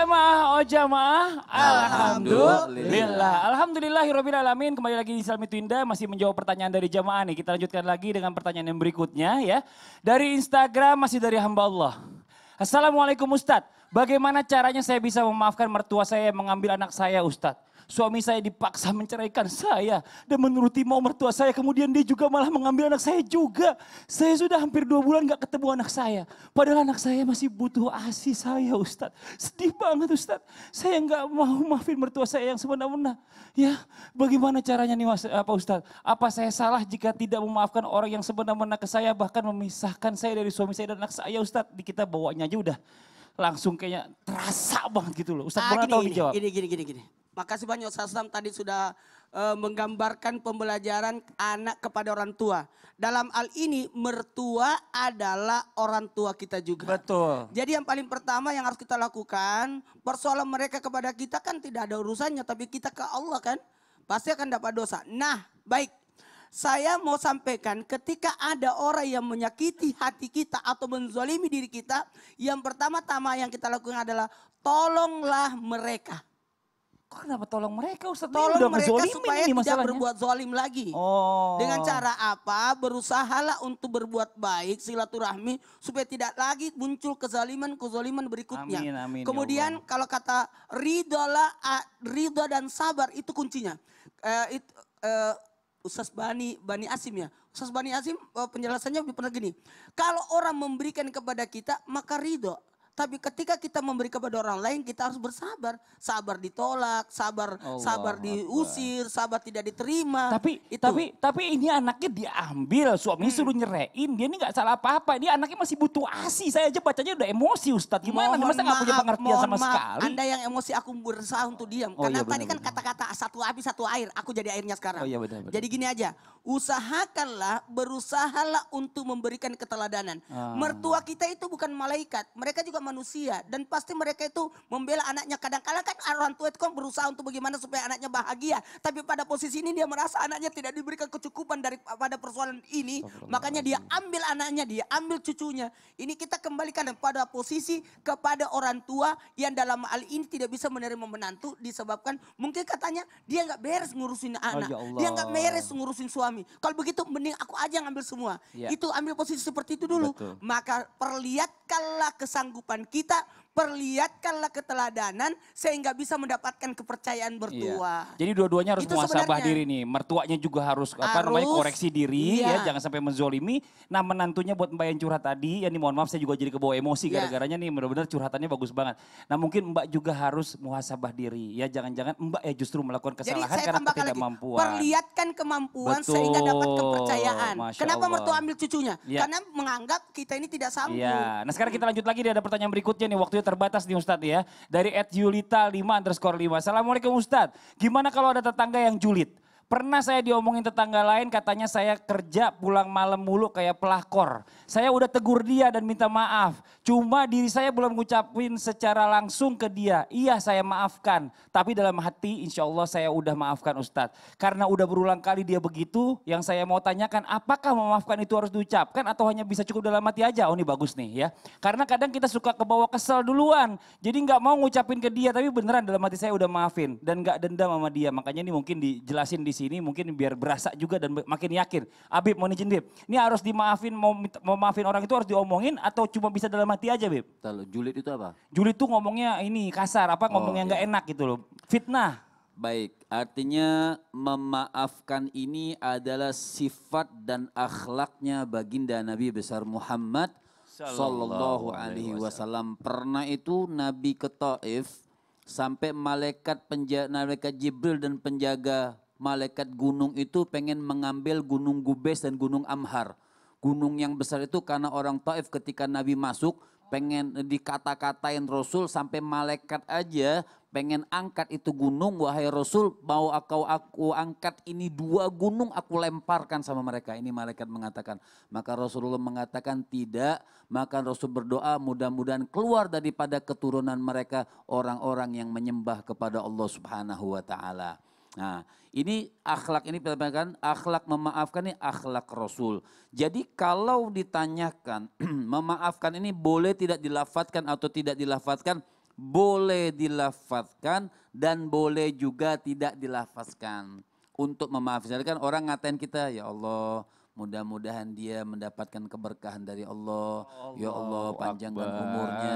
Jamaah, oh jamaah, alhamdulillah. Alhamdulillah, Hirobin alamin. Kembali lagi di Salmi Twinda masih menjawab pertanyaan dari jamaah nih. Kita lanjutkan lagi dengan pertanyaan yang berikutnya ya. Dari Instagram masih dari hamba Allah. Assalamualaikum Ustadz. Bagaimana caranya saya bisa memaafkan mertua saya yang mengambil anak saya Ustadz? Suami saya dipaksa menceraikan saya dan menuruti mau mertua saya. Kemudian dia juga malah mengambil anak saya juga. Saya sudah hampir dua bulan gak ketemu anak saya. Padahal anak saya masih butuh asi saya Ustadz. Sedih banget Ustadz. Saya gak mau maafin mertua saya yang semena-mena. Ya bagaimana caranya nih mas, apa Ustadz? Apa saya salah jika tidak memaafkan orang yang semena-mena ke saya bahkan memisahkan saya dari suami saya dan anak saya Ustadz? Di kita bawanya aja udah langsung kayaknya terasa banget gitu loh. Ustaz ah, gini, tahu dijawab? Gini, gini, gini, gini. Makasih banyak Ustaz tadi sudah e, menggambarkan pembelajaran anak kepada orang tua. Dalam hal ini mertua adalah orang tua kita juga. Betul. Jadi yang paling pertama yang harus kita lakukan, persoalan mereka kepada kita kan tidak ada urusannya tapi kita ke Allah kan pasti akan dapat dosa. Nah, baik. Saya mau sampaikan ketika ada orang yang menyakiti hati kita atau menzolimi diri kita, yang pertama-tama yang kita lakukan adalah tolonglah mereka. Kok kenapa tolong mereka Ustaz? Tolong mereka supaya ini tidak berbuat zolim lagi. Oh. Dengan cara apa? Berusahalah untuk berbuat baik, silaturahmi, supaya tidak lagi muncul kezaliman-kezaliman berikutnya. Amin, amin, ya Kemudian ya kalau kata ridola, ridho dan sabar itu kuncinya. Uh, it, uh, Ustaz Bani, Bani Asim ya. Ustaz Bani Asim eh, penjelasannya pernah gini. Kalau orang memberikan kepada kita maka ridho. Tapi ketika kita memberi kepada orang lain, kita harus bersabar. Sabar ditolak, sabar Allah sabar diusir, sabar tidak diterima. Tapi itu. tapi tapi ini anaknya diambil, suami hmm. suruh nyerein, dia ini gak salah apa-apa. ini anaknya masih butuh asi. Saya aja bacanya udah emosi, Ustadz. Gimana? Mohon Masa nggak punya pengertian sama maaf. sekali? Anda yang emosi, aku berusaha untuk diam. Oh, iya, Karena iya, benar, tadi kan kata-kata satu api satu air. Aku jadi airnya sekarang. Oh, iya, benar, benar. Jadi gini aja, usahakanlah, berusahalah untuk memberikan keteladanan. Ah. Mertua kita itu bukan malaikat. Mereka juga manusia dan pasti mereka itu membela anaknya. Kadang-kadang kan orang tua itu kan berusaha untuk bagaimana supaya anaknya bahagia, tapi pada posisi ini dia merasa anaknya tidak diberikan kecukupan dari pada persoalan ini, makanya dia ambil anaknya, dia ambil cucunya. Ini kita kembalikan pada posisi kepada orang tua yang dalam hal ini tidak bisa menerima menantu disebabkan mungkin katanya dia nggak beres ngurusin anak, oh, ya dia nggak beres ngurusin suami. Kalau begitu mending aku aja ngambil semua. Ya. Itu ambil posisi seperti itu dulu. Betul. Maka perlihat Kalah kesanggupan kita perlihatkanlah keteladanan sehingga bisa mendapatkan kepercayaan iya. mertua. Iya. Jadi dua-duanya harus muasabah diri nih. Mertuanya juga harus, harus apa namanya koreksi diri ya, iya. ya, jangan sampai menzolimi. Nah, menantunya buat Mbak yang curhat tadi, ya nih mohon maaf saya juga jadi kebawa emosi iya. gara-garanya nih benar-benar curhatannya bagus banget. Nah, mungkin Mbak juga harus muhasabah diri ya, jangan-jangan Mbak ya justru melakukan kesalahan jadi, karena ketidakmampuan. Perlihatkan kemampuan Betul. sehingga dapat kepercayaan. Masya Kenapa Allah. mertua ambil cucunya? Iya. Karena menganggap kita ini tidak sanggup. Iya. Nah, sekarang kita lanjut lagi di ada pertanyaan berikutnya nih waktunya terbatas nih Ustadz ya. Dari at Yulita 5 underscore 5. Assalamualaikum Ustadz. Gimana kalau ada tetangga yang julid? Pernah saya diomongin tetangga lain katanya saya kerja pulang malam mulu kayak pelakor. Saya udah tegur dia dan minta maaf. Cuma diri saya belum ngucapin secara langsung ke dia. Iya saya maafkan. Tapi dalam hati insya Allah saya udah maafkan Ustadz. Karena udah berulang kali dia begitu yang saya mau tanyakan apakah memaafkan itu harus diucapkan atau hanya bisa cukup dalam hati aja. Oh ini bagus nih ya. Karena kadang kita suka kebawa kesel duluan. Jadi nggak mau ngucapin ke dia tapi beneran dalam hati saya udah maafin. Dan nggak dendam sama dia. Makanya ini mungkin dijelasin di sini mungkin biar berasa juga dan makin yakin. Abib mau izin Bib, ini harus dimaafin, mau, mau maafin orang itu harus diomongin atau cuma bisa dalam hati aja Bib? Kalau julid itu apa? Julid itu ngomongnya ini kasar, apa ngomong oh, nggak iya. enak gitu loh, fitnah. Baik, artinya memaafkan ini adalah sifat dan akhlaknya baginda Nabi besar Muhammad Sallallahu Alaihi Wasallam. Pernah itu Nabi ke Taif sampai malaikat penjaga malaikat Jibril dan penjaga malaikat gunung itu pengen mengambil gunung Gubes dan gunung Amhar. Gunung yang besar itu karena orang Taif ketika Nabi masuk pengen dikata-katain Rasul sampai malaikat aja pengen angkat itu gunung wahai Rasul mau aku aku angkat ini dua gunung aku lemparkan sama mereka ini malaikat mengatakan maka Rasulullah mengatakan tidak maka Rasul berdoa mudah-mudahan keluar daripada keturunan mereka orang-orang yang menyembah kepada Allah Subhanahu wa taala Nah, ini akhlak ini kan akhlak memaafkan ini akhlak Rasul. Jadi kalau ditanyakan memaafkan ini boleh tidak dilafatkan atau tidak dilafatkan, boleh dilafatkan dan boleh juga tidak dilafatkan Untuk memaafkan, kan orang ngatain kita, ya Allah, Mudah-mudahan dia mendapatkan keberkahan dari Allah. Allah ya Allah panjangkan Akbar. umurnya.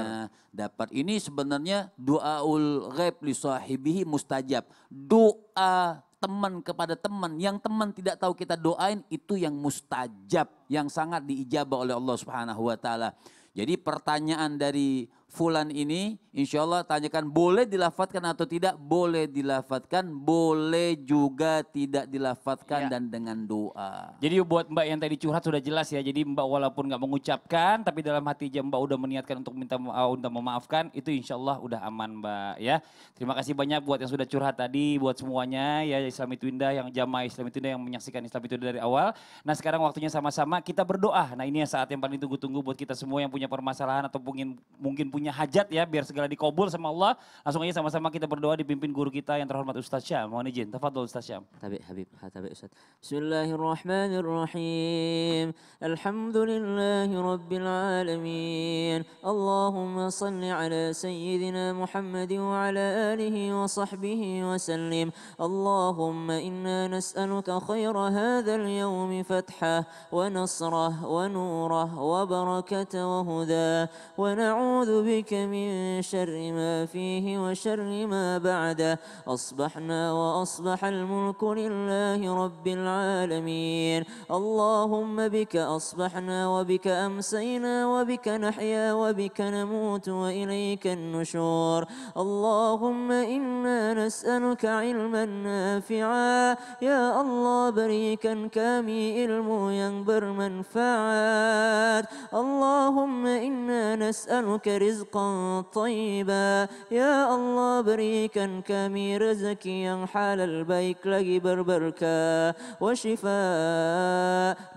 Dapat ini sebenarnya doaul ghaib li sahibihi mustajab. Doa teman kepada teman yang teman tidak tahu kita doain itu yang mustajab, yang sangat diijabah oleh Allah Subhanahu wa taala. Jadi pertanyaan dari fulan ini insya Allah tanyakan boleh dilafatkan atau tidak, boleh dilafatkan, boleh juga tidak dilafatkan ya. dan dengan doa. Jadi buat Mbak yang tadi curhat sudah jelas ya, jadi Mbak walaupun nggak mengucapkan, tapi dalam hati aja Mbak udah meniatkan untuk minta uh, untuk memaafkan, itu insya Allah udah aman Mbak ya. Terima kasih banyak buat yang sudah curhat tadi, buat semuanya ya Islam itu indah yang jamaah itu indah yang menyaksikan Islam itu dari awal. Nah sekarang waktunya sama-sama kita berdoa. Nah ini saat yang paling tunggu-tunggu buat kita semua yang punya permasalahan atau mungkin mungkin punya punya hajat ya biar segala dikobul sama Allah. Langsung aja sama-sama kita berdoa dipimpin guru kita yang terhormat Ustaz Syam. Mohon izin, tafadhol Ustaz Syam. Tabi Habib, tabi Ustaz. Bismillahirrahmanirrahim. Alhamdulillahi rabbil alamin. Allahumma shalli ala sayyidina Muhammad wa ala alihi wa sahbihi wa sallim. Allahumma inna nas'aluka khaira hadha al-yawm fathah wa nasrah wa nurah wa barakatah wa hudah wa na'udzu بك من شر ما فيه وشر ما بعده أصبحنا وأصبح الملك لله رب العالمين اللهم بك أصبحنا وبك أمسينا وبك نحيا وبك نموت وإليك النشور اللهم إنا نسألك علما نافعا يا الله بريكا كامي علم ينبر منفعات اللهم إنا نسألك رزقا رزقا طيبا Ya Allah berikan kami rezeki yang halal baik lagi berberkah Wa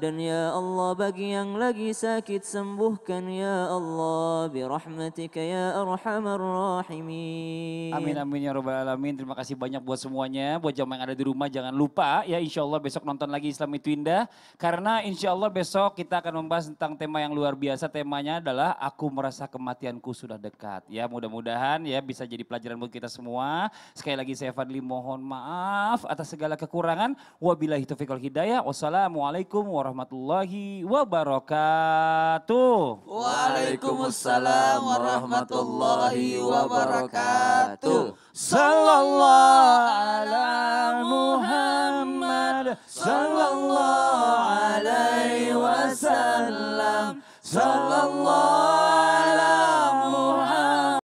Dan Ya Allah bagi yang lagi sakit sembuhkan Ya Allah Birahmatika Ya Arhamar Rahimin Amin amin Ya Rabbal Alamin Terima kasih banyak buat semuanya Buat jamaah yang ada di rumah jangan lupa Ya insya Allah besok nonton lagi Islam itu indah Karena insya Allah besok kita akan membahas tentang tema yang luar biasa Temanya adalah Aku Merasa Kematianku waktuku sudah dekat. Ya mudah-mudahan ya bisa jadi pelajaran buat kita semua. Sekali lagi saya Fadli mohon maaf atas segala kekurangan. Wabillahi taufiq wal hidayah. Wassalamualaikum warahmatullahi wabarakatuh. Waalaikumsalam warahmatullahi wabarakatuh. Sallallahu ala Muhammad. Sallallahu alaihi wasallam. Sallallahu